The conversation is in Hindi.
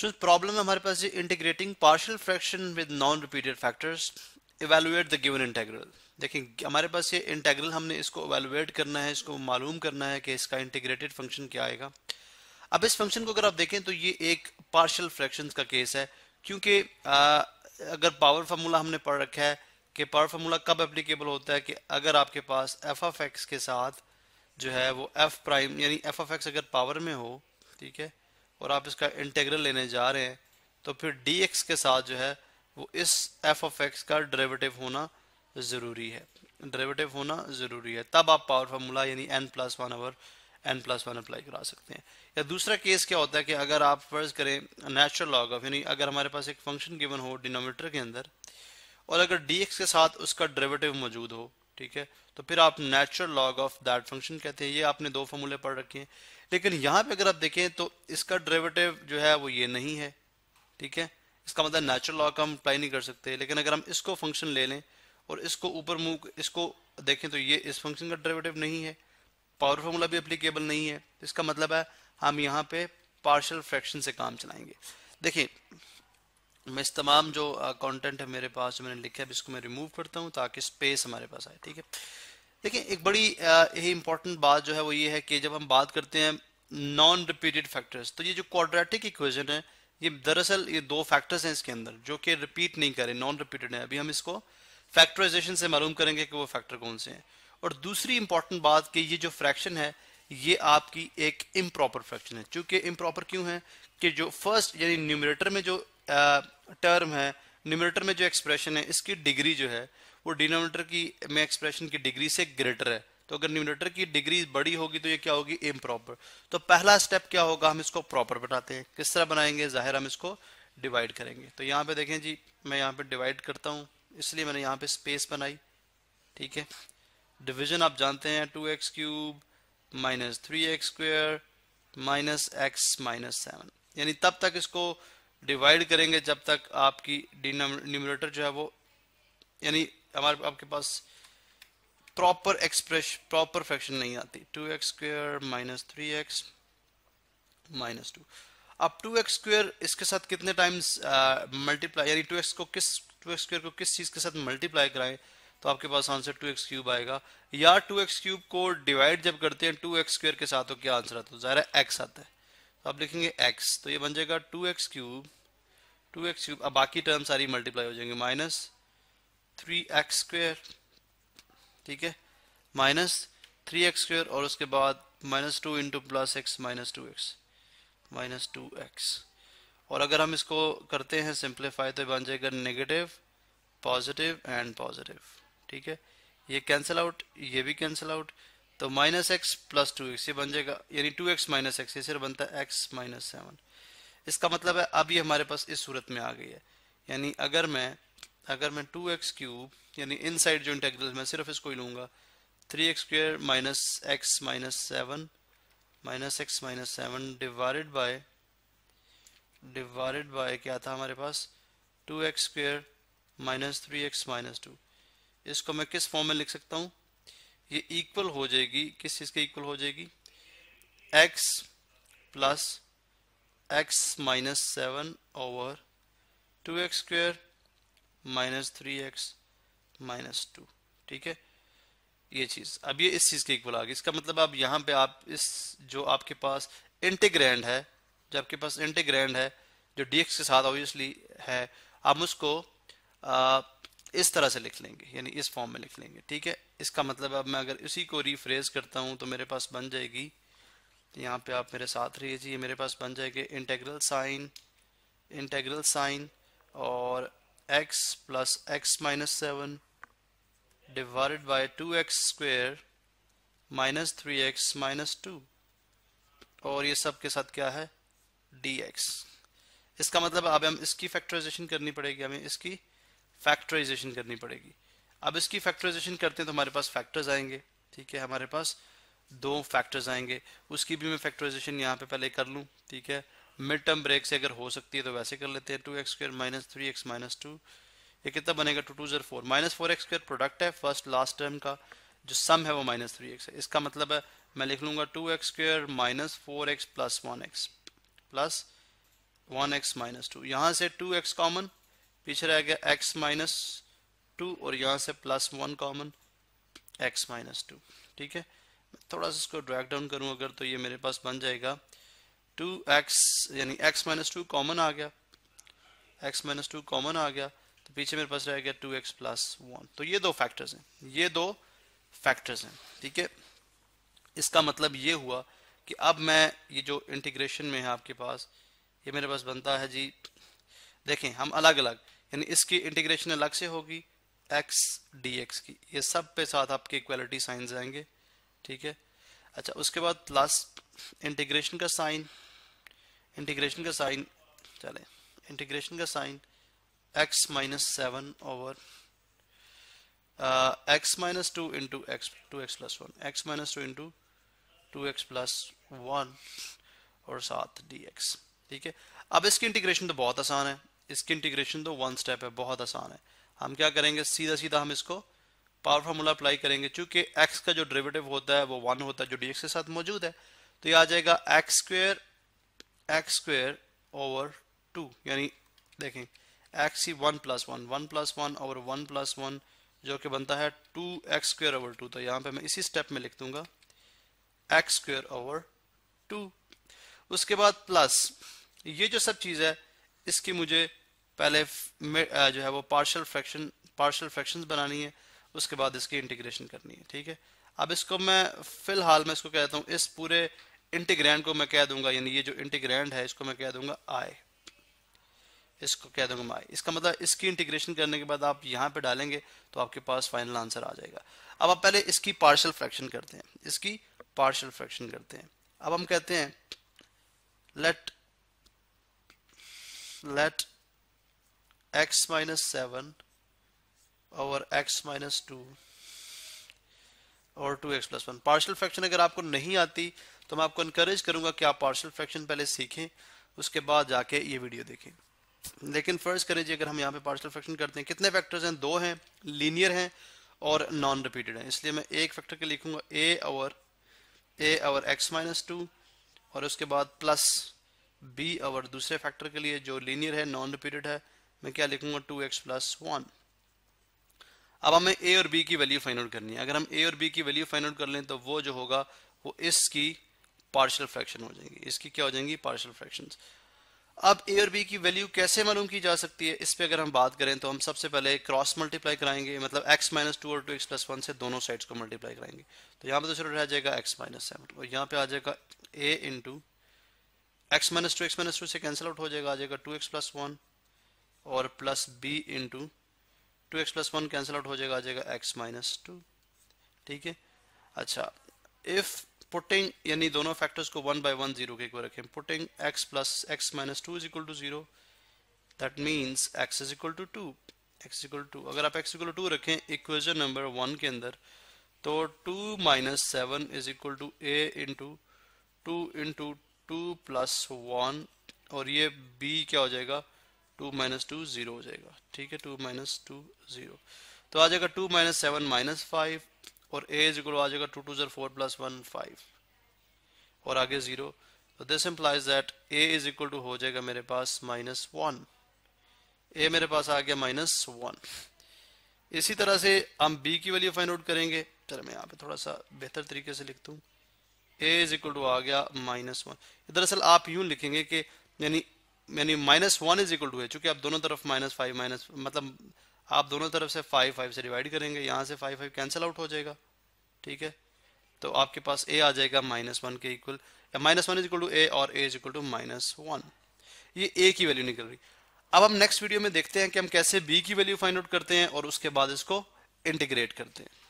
प्रॉब्लम है हमारे पास ये integrating partial fraction with non repeated factors evaluate the given integral देखें हमारे पास ये इंटीग्रल हमने इसको इवेलुएट करना है इसको मालूम करना है कि इसका इंटीग्रेटेड फंक्शन क्या आएगा अब इस फंक्शन को अगर आप देखें तो ये एक पार्शियल फ्रैक्शन का केस है क्योंकि अगर पावर फार्मूला हमने पढ़ रखा है कि पावर फार्मूला कब एप्लीकेबल होता है कि अगर आपके पास एफ ऑफ एक्स के साथ जो है वो एफ प्राइम यानी एफ ऑफ एक्स अगर पावर में हो ठीक है और आप इसका इंटेग्रल लेने जा रहे हैं तो फिर डी एक्स के साथ जो है वो इस एफ ऑफ एक्स का डेरेवेटिव होना ज़रूरी है डेरेवेटिव होना ज़रूरी है तब आप पावर फार्मूला यानी N plus one over N plus one apply करा सकते हैं या दूसरा केस क्या होता है कि अगर आप फर्ज करें नेचुरल लॉग ऑफ यानी अगर हमारे पास एक फंक्शन गिवन हो डिनोमीटर के अंदर और अगर डी एक्स के साथ उसका ड्रेवेटिव मौजूद हो ठीक है तो फिर आप natural log of that function कहते हैं ये आपने दो फॉर्मूले पढ़ रखे हैं लेकिन यहाँ पे अगर आप देखें तो इसका ड्रेवेटिव जो है वो ये नहीं है ठीक है इसका मतलब नेचुरल लॉग का हम अप्लाई नहीं कर सकते लेकिन अगर हम इसको फंक्शन ले लें और इसको ऊपर मूव इसको देखें तो ये इस फंक्शन का ड्रेवेटिव नहीं है पावर फॉर्मूला भी अप्लीकेबल नहीं है इसका मतलब है हम यहाँ पे पार्शल फ्रैक्शन से काम चलाएंगे देखिए मैं इस तमाम जो कंटेंट है मेरे पास जो मैंने लिखा है इसको मैं रिमूव करता हूँ ताकि स्पेस हमारे पास आए ठीक है देखिए एक बड़ी यही इंपॉर्टेंट बात जो है वो ये है कि जब हम बात करते हैं नॉन रिपीटेड फैक्टर्स तो ये जो क्वाड्रेटिक इक्वेशन है ये दरअसल ये दो फैक्टर्स हैं इसके अंदर जो कि रिपीट नहीं करें नॉन रिपीटेड है अभी हम इसको फैक्टराइजेशन से मालूम करेंगे कि वो फैक्टर कौन से हैं और दूसरी इंपॉर्टेंट बात कि ये जो फ्रैक्शन है ये आपकी एक इम्प्रॉपर फ्रैक्शन है चूंकि इम्प्रॉपर क्यों है कि जो फर्स्ट यानी न्यूमरेटर में जो टर्म है न्यूमरेटर में जो एक्सप्रेशन है इसकी डिग्री जो है वो डिनोमिनेटर की में एक्सप्रेशन की डिग्री से ग्रेटर है तो अगर न्यूमरेटर की डिग्री बड़ी होगी तो ये क्या होगी इम तो पहला स्टेप क्या होगा हम इसको प्रॉपर बनाते हैं किस तरह बनाएंगे जाहिर हम इसको डिवाइड करेंगे तो यहाँ पे देखें जी मैं यहाँ पे डिवाइड करता हूँ इसलिए मैंने यहाँ पे स्पेस बनाई ठीक है डिवीजन आप जानते हैं two X cube minus three X square minus X minus seven यानी तब तक इसको डिवाइड करेंगे जब तक आपकी डिनोमिनेटर जो है वो यानी हमारे आपके पास प्रॉपर एक्सप्रेस प्रॉपर फ्रैक्शन नहीं आती two x square minus three X minus two अब टू एक्स स्क्र इसके साथ कितने टाइम्स मल्टीप्लाई यानी टू एक्स को किस टू एक्स स्क्र को किस चीज़ के साथ मल्टीप्लाई कराएं तो आपके पास आंसर टू एक्स क्यूब आएगा या टू एक्स क्यूब को डिवाइड जब करते हैं टू एक्स स्क्र के साथ तो क्या आंसर आता है तो ज़ाहिर एक्स आता है अब लिखेंगे x तो ये बन जाएगा two X cube two X cube अब बाकी टर्म सारी मल्टीप्लाई हो जाएंगे माइनस थ्री एक्स स्क्वेयर ठीक है माइनस थ्री एक्स स्क्वेयर और उसके बाद minus two into plus x minus two x minus two X और अगर हम इसको करते हैं सिंप्लीफाई तो बन जाएगा नेगेटिव पॉजिटिव एंड पॉजिटिव ठीक है ये कैंसिल आउट ये भी कैंसिल आउट तो minus X plus two X ये बन जाएगा यानी टू एक्स माइनस एक्स ये सिर्फ बनता है एक्स माइनस सेवन इसका मतलब है अब ये हमारे पास इस सूरत में आ गई है यानी अगर मैं अगर मैं टू एक्स क्यूब यानी इन साइड जो इंटेग्रल मैं सिर्फ इसको ही लूंगा three X square minus X minus seven minus X minus seven divide by divide by क्या था हमारे पास two x square minus three X minus two इसको मैं किस फॉर्म में लिख सकता हूँ ये इक्वल हो जाएगी किस चीज़ के इक्वल हो जाएगी x plus x minus seven over two X square minus three X minus two ठीक है ये चीज़ अब ये इस चीज़ के इक्वल आ गई इसका मतलब आप यहां पे आप इस जो आपके पास इंटीग्रैंड है जो आपके पास इंटीग्रैंड है जो dx के साथ ऑब्वियसली है आप उसको आ, इस तरह से लिख लेंगे यानी इस फॉर्म में लिख लेंगे ठीक है इसका मतलब अब मैं अगर इसी को रिफ्रेज करता हूँ तो मेरे पास बन जाएगी यहाँ पे आप मेरे साथ रहिए जी मेरे पास बन जाएगी इंटेग्रल साइन इंटेग्रल साइन और X plus x minus seven divided by two X square minus three X minus two और ये सब के साथ क्या है डी एक्स इसका मतलब अब हम इसकी फैक्टराइजेशन करनी पड़ेगी हमें इसकी फैक्टराइजेशन करनी पड़ेगी अब इसकी फैक्टराइजेशन करते हैं तो हमारे पास फैक्टर्स आएंगे ठीक है हमारे पास दो फैक्टर्स आएंगे उसकी भी मैं फैक्टराइजेशन यहाँ पे पहले कर लूँ ठीक है मिड टर्म ब्रेक से अगर हो सकती है तो वैसे कर लेते हैं two x square minus three X minus two ये कितना बनेगा टू टू जर four minus four X square product है फर्स्ट लास्ट टर्म का जो सम है वो माइनस थ्री एक्स है इसका मतलब है मैं लिख लूंगा two x square minus four X plus one X plus one x minus two यहाँ से टू एक्स कॉमन पीछे रह गया एक्स माइनस टू और यहां से plus one common X minus two ठीक है मैं थोड़ा सा इसको ड्रैग डाउन करूं अगर तो ये मेरे पास बन जाएगा टू एक्स यानी एक्स माइनस टू कॉमन आ गया एक्स माइनस टू कॉमन आ गया तो पीछे मेरे पास रह गया टू एक्स प्लस वन तो ये दो फैक्टर्स हैं ये दो फैक्टर्स हैं ठीक है इसका मतलब ये हुआ कि अब मैं ये जो इंटीग्रेशन में है आपके पास ये मेरे पास बनता है जी देखें हम अलग अलग यानी इसकी इंटीग्रेशन अलग से होगी एक्स डी एक्स की ये सब पे साथ आपके इक्वालिटी साइंस आएंगे ठीक है अच्छा उसके बाद प्लस इंटीग्रेशन का साइन इंटीग्रेशन का साइन चले इंटीग्रेशन का sign x minus seven over x minus two into x two x plus one x minus two into two x plus one और साथ डी एक्स ठीक है अब इसकी इंटीग्रेशन तो बहुत आसान है इसकी इंटीग्रेशन तो वन स्टेप है बहुत आसान है हम क्या करेंगे सीधा सीधा हम इसको पावर फार्मूला अप्लाई करेंगे चूंकि एक्स का जो डेरिवेटिव होता है वो वन होता है जो डी के साथ मौजूद है तो ये आ जाएगा x square x square over two यानी देखें एक्स ही one plus one one plus one over one plus one जो कि बनता है two x square over two तो यहाँ पे मैं इसी स्टेप में लिख दूंगा एक्स स्क्र ओवर टू उसके बाद प्लस ये जो सब चीज़ है इसकी मुझे पहले जो है वो पार्शल फ्रैक्शन पार्शल फ्रैक्शंस बनानी है उसके बाद इसकी इंटीग्रेशन करनी है ठीक है अब इसको मैं फिलहाल मैं इसको कहता हूँ इस पूरे इंटीग्रैंड को मैं कह दूंगा यानी ये जो इंटीग्रैंड है इसको मैं कह दूंगा आई इसको कह दूंगा मैं आई इसका मतलब इसकी इंटीग्रेशन करने के बाद आप यहाँ पे डालेंगे तो आपके पास फाइनल आंसर आ जाएगा अब आप पहले इसकी पार्शल फ्रैक्शन करते हैं इसकी पार्शल फ्रैक्शन करते हैं अब हम कहते हैं let let x minus 7 over x minus two और 2x प्लस 1 partial फ्रैक्शन अगर आपको नहीं आती तो मैं आपको encourage करूंगा कि आप partial फ्रैक्शन पहले सीखें उसके बाद जाके ये वीडियो देखें लेकिन फर्ज करें जी अगर हम यहाँ पे partial फ्रैक्शन करते हैं कितने फैक्टर्स हैं दो हैं लीनियर हैं और नॉन रिपीटेड हैं इसलिए मैं एक फैक्टर के लिखूंगा ए और a over x minus two और उसके बाद प्लस बी और दूसरे फैक्टर के लिए जो लीनियर है नॉन रिपीटेड है मैं क्या लिखूंगा टू एक्स प्लस वन अब हमें ए और बी की वैल्यू फाइंड आउट करनी है अगर हम ए और बी की वैल्यू फाइंड आउट कर लें तो वो जो होगा वो इसकी पार्शियल फ्रैक्शन हो जाएगी इसकी क्या हो जाएंगी पार्शियल फ्रैक्शन अब ए और बी की वैल्यू कैसे मालूम की जा सकती है इस पर अगर हम बात करें तो हम सबसे पहले क्रॉस मल्टीप्लाई कराएंगे मतलब एक्स माइनस टू और टू एक्स प्लस वन से दोनों साइड्स को मल्टीप्लाई कराएंगे तो यहाँ पे तो शुरू रह जाएगा एक्स माइनस सेवन और यहाँ पे आ जाएगा A into x minus two x minus two से कैंसिल आउट हो जाएगा आ जाएगा टू एक्स प्लस वन और plus B into two x plus one cancel out हो जाएगा आ जाएगा एक्स माइनस टू ठीक है अच्छा इफ पुटिंग यानी दोनों फैक्टर्स को वन बाई वन जीरो के इक्वल रखें putting x plus x minus two is equal to zero that means x is equal to two x equal to अगर आप एक्स इक्वल टू रखें इक्वेजन नंबर वन के अंदर तो two minus seven is equal to A into two into two plus one और ये बी क्या हो जाएगा टू माइनस टू ज़ीरो हो जाएगा ठीक है टू माइनस टू ज़ीरो तो आ जाएगा two minus seven minus five और ए इज इक्वल आ जाएगा टू टू ज़र फोर प्लस वन फाइव और आगे ज़ीरो तो this implies that A is equal to हो जाएगा मेरे पास माइनस वन ए मेरे पास आ गया माइनस वन इसी तरह से हम बी की वैल्यू फाइंड आउट करेंगे चलो मैं यहाँ पे थोड़ा सा बेहतर तरीके से लिखता हूँ ए इज इक्वल टू आ गया माइनस वन दरअसल आप यूं लिखेंगे कि यानी यानी minus one is equal to है चूंकि आप दोनों तरफ माइनस फाइव माइनस मतलब आप दोनों तरफ से फाइव फाइव से डिवाइड करेंगे यहाँ से फाइव फाइव कैंसिल आउट हो जाएगा ठीक है तो आपके पास ए आ जाएगा माइनस वन के इक्वल या minus one is equal to A और A is equal to minus one ये ए की वैल्यू निकल रही अब हम नेक्स्ट वीडियो में देखते हैं कि हम कैसे बी की वैल्यू फाइंड आउट करते हैं और उसके बाद इसको इंटीग्रेट करते हैं